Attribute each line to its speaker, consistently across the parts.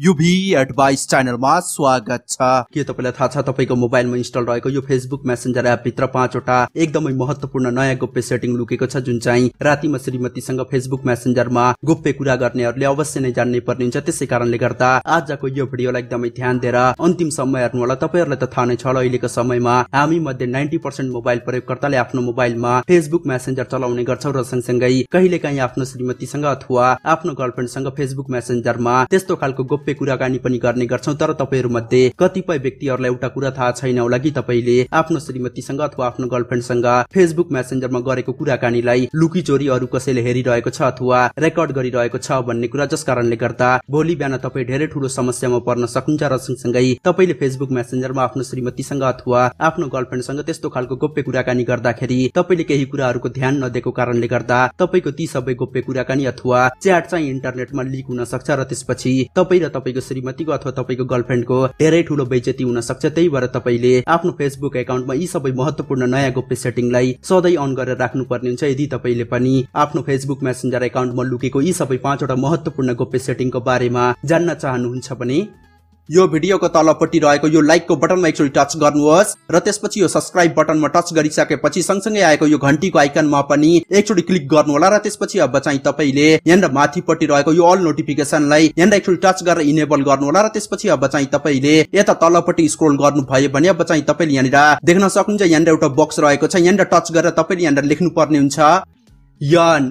Speaker 1: UV advice च्यानलमा स्वागत छ के तपाईँलाई थाहा छ तपाईँको मोबाइलमा इन्स्टल रहेको यो फेसबुक मेसेन्जर एपभित्र पाँचवटा एकदमै महत्वपूर्ण नयाँ गोप्य सेटिङ लुकेको छ जुन चाहिँ रातिमा श्रीमतीसँग फेसबुक मेसेन्जरमा गोप्य कुरा गर्नेहरूले अवश्य नै जान्नै पर्ने हुन्छ त्यसै कारणले गर्दा आजको यो भिडियोलाई एकदमै ध्यान दिएर अन्तिम समय हेर्नु होला तपाईँहरूलाई त थाहा नै छ होला अहिलेको समयमा हामी मध्ये नाइन्टी पर्सेन्ट मोबाइल प्रयोगकर्ताले आफ्नो मोबाइलमा फेसबुक मेसेन्जर चलाउने गर्छौँ र सँगसँगै कहिले कहिलेकाहीँ आफ्नो श्रीमतीसँग अथवा आफ्नो गर्लफ्रेन्डसँग फेसबुक मेसेन्जरमा त्यस्तो खालको गोप्य रोपे कुराकानी पनि गर्ने गर्छौ तर तपाईँहरू मध्ये कतिपय व्यक्तिहरूलाई एउटा कुरा थाहा छैन होला कि तपाईँले आफ्नो श्रीमतीसँग अथवा आफ्नो गर्लफ्रेन्डसँग फेसबुक म्यासेन्जरमा गरेको कुराकानीलाई लुकी चोरी अरू कसैले हेरिरहेको छ अथवा रेकर्ड गरिरहेको छ भन्ने कुरा जस कारणले गर्दा भोलि बिहान तपाईँ धेरै ठुलो समस्यामा पर्न सकिन्छ र सँगसँगै तपाईँले फेसबुक म्यासेन्जरमा आफ्नो श्रीमतीसँग अथवा आफ्नो गर्लफ्रेन्डसँग त्यस्तो खालको गोप्य कुराकानी गर्दाखेरि तपाईँले केही कुराहरूको ध्यान नदिएको कारणले गर्दा तपाईँको ती सबै गोप्य कुराकानी अथवा च्याट चाहिँ इन्टरनेटमा लिक हुन सक्छ र त्यसपछि तपाईँ र तपाईँको श्रीमतीको अथवा तपाईँको गर्लफ्रेन्डको धेरै ठुलो बेजती हुन सक्छ त्यही भएर तपाईँले आफ्नो फेसबुक एकाउन्टमा यी सबै महत्वपूर्ण नयाँ गोप्य सेटिङलाई सधैँ अन गरेर राख्नुपर्ने हुन्छ यदि तपाईँले पनि आफ्नो फेसबुक मेसेन्जर एकाउन्टमा लुकेको यी सबै पाँचवटा महत्वपूर्ण गोप्य सेटिङको बारेमा जान्न चाहनुहुन्छ भने यो भिडियोको तलपट्टि रहेको यो लाइकको बटनमा एकचोटि टच गर्नुहोस् र त्यसपछि यो सब्सक्राइब बटनमा टच गरिसकेपछि सँगसँगै आएको यो घन्टीको आइकनमा पनि एकचोटि क्लिक गर्नुहोला र त्यसपछि अब चाहिँ तपाईँले यहाँनिर माथिपट्टि रहेको यो अल नोटिफिकेसनलाई यहाँनिर एकचोटि टच गरेर इनेबल गर्नुहोला र त्यसपछि अब चाहिँ तपाईँले यता तलपट्टि स्क्रोल गर्नुभयो भने अब चाहिँ तपाईँले यहाँनिर देख्न सक्नुहुन्छ यहाँनिर एउटा बक्स रहेको छ यहाँनिर टच गरेर तपाईँले यहाँनिर पर्ने हुन्छ यन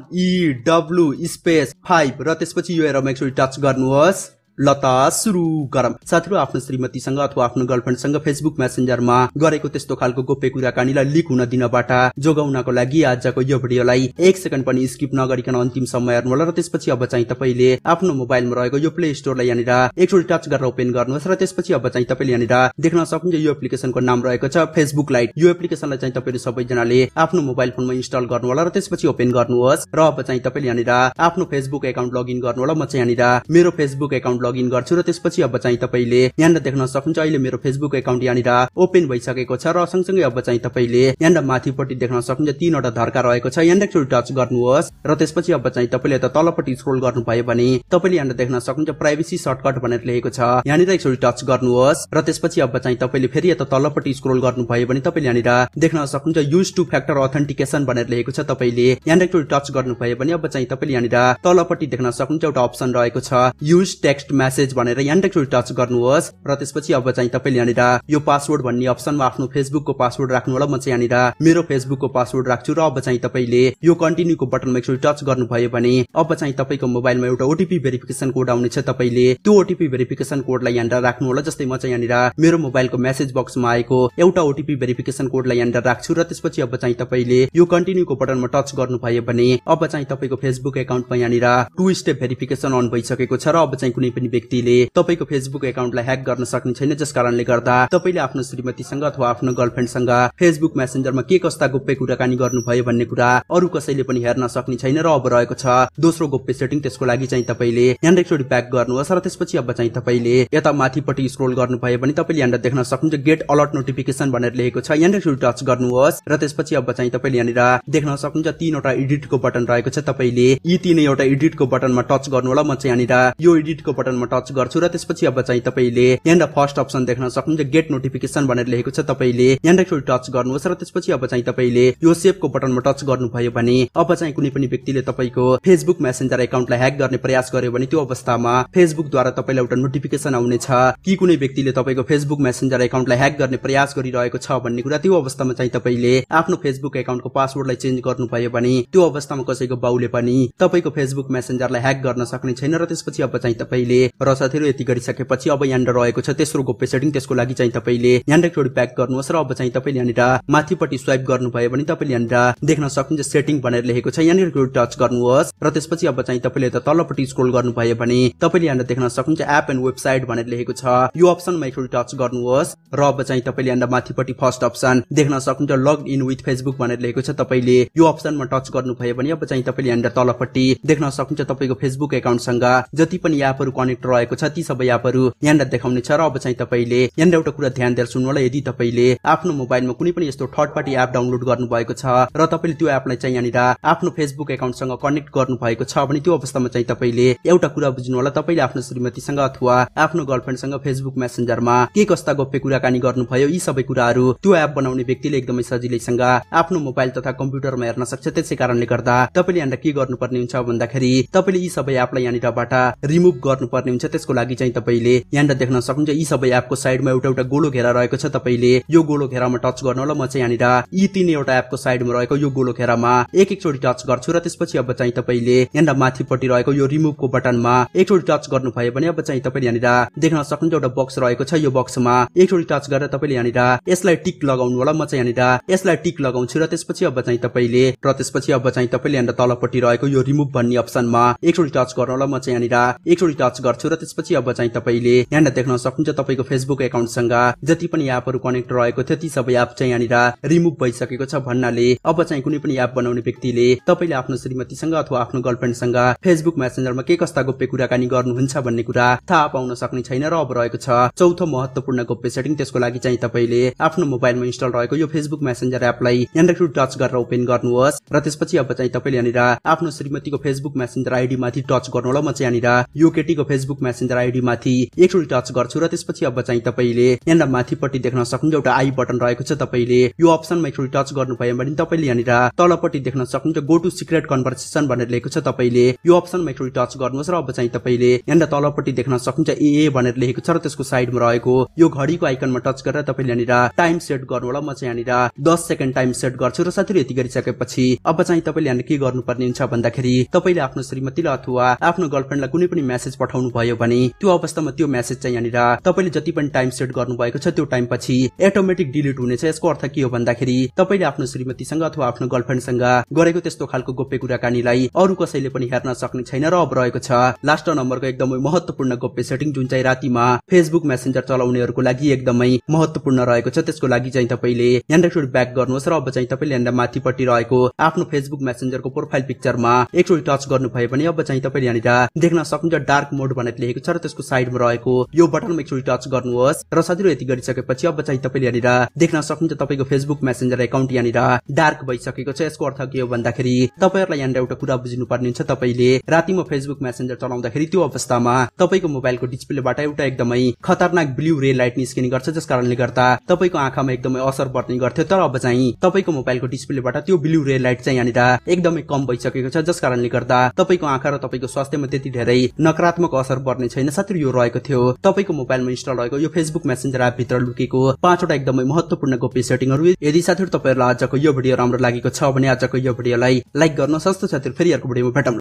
Speaker 1: डब्लु स्पेस फाइभ र त्यसपछि यो एरोमा एकचोटि टच गर्नुहोस् लता सुरु गरम साथीहरू आफ्नो श्रीमतीसँग अथवा आफ्नो गर्लफ्रेन्डसँग फेसबुक मेसेन्जरमा गरेको त्यस्तो खालको गोप्य कुराकानीलाई लिक हुन दिनबाट जोगाउनको लागि आजको यो भिडियोलाई एक सेकेन्ड पनि स्किप नगरिकन अन्तिम समय होला र त्यसपछि अब चाहिँ तपाईँले आफ्नो मोबाइलमा रहेको यो प्ले स्टोरलाई यहाँनिर एकचोटि टच गरेर ओपन गर्नुहोस् र त्यसपछि अब चाहिँ तपाईँले यहाँनिर देख्न सक्नुहुन्छ यो एप्लिकेसनको नाम रहेको छ फेसबुक लाइट यो एप्लिकेसनलाई चाहिँ तपाईँहरू सबैजनाले आफ्नो मोबाइल फोनमा इन्स्टल गर्नु होला र त्यसपछि ओपन गर्नुहोस् र अब चाहिँ तपाईँले यहाँनिर आफ्नो फेसबुक एकाउन्ट लगइन गर्नु होला म चाहिँ यहाँनिर मेरो फेसबुक एकाउन्ट लगइन गर्छु र त्यसपछि अब चाहिँ तपाईँले यहाँनिर देख्न सक्नुहुन्छ अहिले मेरो फेसबुक एकाउन्ट यहाँनिर ओपन भइसकेको छ र सँगसँगै अब चाहिँ तपाईँले यहाँनिर माथिपट्टि देख्न सक्नुहुन्छ तिनवटा धर्का रहेको छ यहाँनिर एकचोटि टच गर्नुहोस् र त्यसपछि अब चाहिँ तपाईँले यता तलपट्टि स्क्रोल गर्नुभयो भने तपाईँले यहाँनिर देख्न सक्नुहुन्छ प्राइभेसी सर्टकट भनेर लेखेको छ यहाँनिर एकचोटि टच गर्नुहोस् र त्यसपछि अब चाहिँ तपाईँले फेरि यता तलपट्टि स्क्रोल गर्नुभयो भने तपाईँले यहाँनिर देख्न सक्नुहुन्छ युज टु फ्याक्टर अथेन्टिकेसन भनेर लेखेको छ तपाईँले यहाँनिर एकचोटि टच गर्नुभयो भने अब चाहिँ तपाईँले यहाँनिर तलपट्टि देख्न सक्नुहुन्छ एउटा अप्सन रहेको छ युज टेक्स्ट मेसेज भनेर यहाँनिर एकचोटि टच गर्नुहोस् र त्यसपछि अब चाहिँ तपाईँले यहाँनिर यो पासवर्ड भन्ने अप्सनमा आफ्नो फेसबुकको पासवर्ड राख्नु होला म चाहिँ यहाँनिर मेरो फेसबुकको पासवर्ड राख्छु र अब चाहिँ तपाईँले यो कन्टिन्यूको बटनमा एकचोटि टच गर्नुभयो भने अब चाहिँ तपाईँको मोबाइलमा एउटा ओटिपी भेरिफिकेसन कोड आउनेछ तपाईँले त्यो ओटिपी भेरिफिकेसन कोडलाई यहाँनिर राख्नु होला जस्तै म चाहिँ यहाँनिर मेरो मोबाइलको मेसेज बक्समा आएको एउटा ओटिपी भेरिफिकेसन कोडलाई यहाँनिर राख्छु र त्यसपछि अब चाहिँ तपाईँले यो कन्टिन्यूको बटनमा टच गर्नुभयो भने अब चाहिँ तपाईँको फेसबुक एकाउन्टमा यहाँनिर टु स्टेप भेरिफिकेसन अन भइसकेको छ र अब चाहिँ कुनै पनि हुने व्यक्तिले तपाईँको फेसबुक एकाउन्टलाई ह्याक गर्न सक्ने छैन जस कारणले गर्दा तपाईँले आफ्नो श्रीमतीसँग अथवा आफ्नो गर्लफ्रेन्डसँग फेसबुक मेसेन्जरमा के कस्ता गोप्य कुराकानी गर्नुभयो भन्ने कुरा अरू कसैले पनि हेर्न सक्ने छैन र अब रहेको छ दोस्रो गोप्य सेटिङ त्यसको लागि चाहिँ तपाईँले यहाँनिर एकचोटि प्याक गर्नुहोस् र त्यसपछि अब चाहिँ तपाईँले यता माथिपट्टि स्क्रोल गर्नुभयो भने तपाईँले यहाँनिर देख्न सक्नुहुन्छ गेट अलर्ट नोटिफिकेसन भनेर लेखेको छ यहाँनिर एकचोटि टच गर्नुहोस् र त्यसपछि अब चाहिँ तपाईँले यहाँनिर देख्न सक्नुहुन्छ तिनवटा एडिटको बटन रहेको छ तपाईँले यी तिनैवटा एडिटको बटनमा टच गर्नु होला म चाहिँ यहाँनिर यो एडिटको बटन बटनमा टच गर्छु र त्यसपछि अब चाहिँ तपाईँले यहाँनिर फर्स्ट अप्सन देख्न सक्नुहुन्छ गेट नोटिफिकेसन भनेर लेखेको छ तपाईँले यहाँनिर एकचोटि टच गर्नुहोस् र त्यसपछि अब चाहिँ तपाईँले यो सेभको बटनमा टच गर्नुभयो भने अब चाहिँ कुनै पनि व्यक्तिले तपाईँको फेसबुक मेसेन्जर एकाउन्टलाई ह्याक गर्ने प्रयास गर्यो भने त्यो अवस्थामा फेसबुकद्वारा तपाईँलाई एउटा नोटिफिकेसन आउनेछ कि कुनै व्यक्तिले तपाईँको फेसबुक मेसेन्जर एकाउन्टलाई ह्याक गर्ने प्रयास गरिरहेको छ भन्ने कुरा त्यो अवस्थामा चाहिँ तपाईँले आफ्नो फेसबुक एकाउन्टको पासवर्डलाई चेन्ज गर्नुभयो भने त्यो अवस्थामा कसैको बाउले पनि तपाईँको फेसबुक मेसेन्जरलाई ह्याक गर्न सक्ने छैन र त्यसपछि अब चाहिँ तपाईँले तपाईँले र साथीहरू यति गरिसकेपछि अब यहाँनिर रहेको छ तेस्रो गोप्य सेटिङ त्यसको लागि चाहिँ तपाईँले यहाँनिर एकचोटि प्याक गर्नुहोस् र अब चाहिँ तपाईँले यहाँनिर माथिपट्टि स्वाइप गर्नुभयो भने तपाईँले यहाँनिर देख्न सक्नुहुन्छ सेटिङ भनेर लेखेको छ यहाँनिर टच गर्नुहोस् र त्यसपछि अब चाहिँ तपाईँले त तलपट्टि स्क्रोल गर्नुभयो भने तपाईँले यहाँनिर देख्न सक्नुहुन्छ एप एन्ड वेबसाइट भनेर लेखेको छ यो अप्सनमा एकचोटि टच गर्नुहोस् र अब चाहिँ तपाईँले यहाँनिर माथिपट्टि फर्स्ट अप्सन देख्न सक्नुहुन्छ लग इन विथ फेसबुक भनेर लेखेको छ तपाईँले यो अप्सनमा टच गर्नुभयो भने अब चाहिँ तपाईँले यहाँनिर तलपट्टि देख्न सक्नुहुन्छ तपाईँको फेसबुक एकाउन्टसँग जति पनि एपहरू कनेक्ट रहेको छ ती सबै एपहरू यहाँनिर देखाउने छ र अब चाहिँ तपाईँले यहाँनिर एउटा कुरा ध्यान दिएर सुन्नु होला यदि तपाईँले आफ्नो मोबाइलमा कुनै पनि यस्तो थर्ड पार्टी एप डाउनलोड गर्नुभएको छ र तपाईँले त्यो एपलाई चाहिँ यहाँनिर आफ्नो फेसबुक एकाउन्टसँग कनेक्ट गर्नुभएको छ भने त्यो अवस्थामा चाहिँ तपाईँले एउटा कुरा बुझ्नु होला तपाईँले आफ्नो श्रीमतीसँग अथवा आफ्नो गर्लफ्रेन्डसँग फेसबुक मेसेन्जरमा के कस्ता गोप्य कुराकानी गर्नुभयो यी सबै कुराहरू त्यो एप बनाउने व्यक्तिले एकदमै सजिलैसँग आफ्नो मोबाइल तथा कम्प्युटरमा हेर्न सक्छ त्यसै कारणले गर्दा तपाईँले यहाँनिर के गर्नुपर्ने हुन्छ भन्दाखेरि तपाईँले यी सबै एपलाई यहाँनिरबाट रिमुभ गर्नुपर्छ पर्ने हुन्छ त्यसको लागि चाहिँ तपाईँले यहाँनिर देख्न सक्नुहुन्छ यी सबै एपको साइडमा एउटा एउटा गोलो घेरा रहेको छ तपाईँले यो गोलो घेरामा टच गर्नु होला म चाहिँ यहाँनिर यी तिनवटा एपको साइडमा रहेको यो गोलो घेरामा एक एकचोटि टच गर्छु र त्यसपछि अब चाहिँ तपाईँले यहाँनिर माथिपट्टि रहेको यो रिमुभको बटनमा एकचोटि टच गर्नुभयो भने अब चाहिँ तपाईँले यहाँनिर देख्न सक्नुहुन्छ एउटा बक्स रहेको छ यो बक्समा एकचोटि टच गरेर तपाईँले यहाँनिर यसलाई टिक लगाउनु होला म चाहिँ यहाँनिर यसलाई टिक लगाउँछु र त्यसपछि अब चाहिँ तपाईँले र त्यसपछि अब चाहिँ तपाईँले यहाँनिर तलपट्टि रहेको यो रिमुभ भन्ने अप्सनमा एकचोटि टच गर्नु होला म चाहिँ यहाँनिर एकचोटि टच गर्छु र त्यसपछि अब चाहिँ तपाईँले यहाँनिर देख्न सक्नुहुन्छ तपाईँको फेसबुक एकाउन्टसँग जति पनि एपहरू कनेक्ट रहेको थियो ती सबै एप चाहिँ यहाँनिर रिमुभ भइसकेको छ भन्नाले अब चाहिँ कुनै पनि एप बनाउने व्यक्तिले तपाईँले आफ्नो श्रीमतीसँग अथवा आफ्नो गर्लफ्रेन्डसँग फेसबुक मेसेन्जरमा के कस्ता गोप्य कुराकानी गर्नुहुन्छ भन्ने कुरा थाहा पाउन सक्ने छैन र अब रहेको छ चौथो महत्वपूर्ण गोप्य सेटिङ त्यसको लागि चाहिँ तपाईँले आफ्नो मोबाइलमा इन्स्टल रहेको यो फेसबुक मेसेन्जर एपलाई यहाँनिर टच गरेर ओपन गर्नुहोस् र त्यसपछि अब चाहिँ तपाईँले यहाँनिर आफ्नो श्रीमतीको फेसबुक मेसेन्जर आइडी माथि टच गर्नु होला म चाहिँ यहाँनिर यो केटीको फेसबुक मेसेन्जर माथि एकचोटि टच गर्छु र त्यसपछि अब चाहिँ तपाईँले यहाँनिर माथिपट्टि देख्न सक्नुहुन्छ एउटा आई बटन रहेको छ तपाईँले यो अप्सनमा एकचोटि टच गर्नुभयो भने तपाईँले यहाँनिर तलपट्टि देख्न सक्नुहुन्छ गो टु सिक्रेट कन्भर्सेसन भनेर लेखेको छ तपाईँले यो अप्सनमा एकचोटि टच गर्नुहोस् र अब चाहिँ तपाईँले यहाँनिर तलपट्टि देख्न सक्नुहुन्छ ए भनेर लेखेको छ र त्यसको साइडमा रहेको यो घडीको आइकनमा टच गरेर तपाईँले यहाँनिर टाइम सेट गर्नु होला म चाहिँ यहाँनिर दस सेकेन्ड टाइम सेट गर्छु र साथीहरू यति गरिसकेपछि अब चाहिँ तपाईँले यहाँनिर के गर्नुपर्ने हुन्छ भन्दाखेरि तपाईँले आफ्नो श्रीमतीलाई अथवा आफ्नो गर्लफ्रेन्डलाई कुनै पनि मेसेज पठाउनु गर्नुभयो भने त्यो अवस्थामा त्यो म्यासेज चाहिँ यहाँनिर तपाईँले जति पनि टाइम सेट गर्नु भएको छ त्यो टाइम पछि एटोमेटिक डिलिट हुनेछ यसको अर्थ के हो भन्दाखेरि तपाईँले आफ्नो श्रीमतीसँग अथवा आफ्नो गर्लफ्रेन्डसँग गरेको त्यस्तो खालको गोप्य कुराकानीलाई अरू कसैले पनि हेर्न सक्ने छैन र अब रहेको छ लास्ट नम्बरको एकदमै महत्वपूर्ण गोप्य सेटिङ जुन चाहिँ रातिमा फेसबुक मेसेन्जर चलाउनेहरूको लागि एकदमै महत्वपूर्ण रहेको छ त्यसको लागि चाहिँ तपाईँले यहाँनिर ब्याक गर्नुहोस् र अब चाहिँ तपाईँले यहाँनिर माथिपट्टि रहेको आफ्नो फेसबुक मेसेन्जरको प्रोफाइल पिक्चरमा एकचोटि टच गर्नुभयो भने अब चाहिँ तपाईँले यहाँनिर देख्न सक्नुहुन्छ डार्क मोड भनेर लेखेको छ र त्यसको साइडमा रहेको यो बटनमा एकचोटि टच गर्नुहोस् र सजिलो यति गरिसकेपछि अब चाहिँ तपाईँले यहाँनिर देख्न सक्नुहुन्छ तपाईँको फेसबुक मेसेन्जर एकाउन्ट यहाँनिर डार्क भइसकेको छ यसको अर्थ के हो भन्दाखेरि तपाईँहरूलाई यहाँनिर एउटा कुरा बुझ्नुपर्ने हुन्छ तपाईँले रातिमा फेसबुक मेसेन्जर चलाउँदाखेरि त्यो अवस्थामा तपाईँको मोबाइलको डिस्प्लेबाट एउटा एकदमै खतरनाक ब्लू रे लाइट निस्किने गर्छ जस कारणले गर्दा तपाईँको आँखामा एकदमै असर पर्ने गर्थ्यो तर अब चाहिँ तपाईँको मोबाइलको डिस्प्लेबाट त्यो ब्लू रे लाइट चाहिँ यहाँनिर एकदमै कम भइसकेको छ जस कारणले गर्दा तपाईँको आँखा र तपाईँको स्वास्थ्यमा त्यति धेरै नकारात्मक असर पर्ने छैन साथी यो रहेको थियो तपाईँको मोबाइलमा इन्स्टल रहेको यो फेसबुक मेसेन्जर एपभित्र लुकेको पाँचवटा एकदमै महत्त्वपूर्ण गोप्य सेटिङहरू यदि साथीहरू तपाईँहरूलाई आजको यो भिडियो राम्रो लागेको छ भने आजको यो भिडियोलाई लाइक गर्नुहोस् सस्तो साथीहरू फेरि अर्को भिडियोमा भेटौँ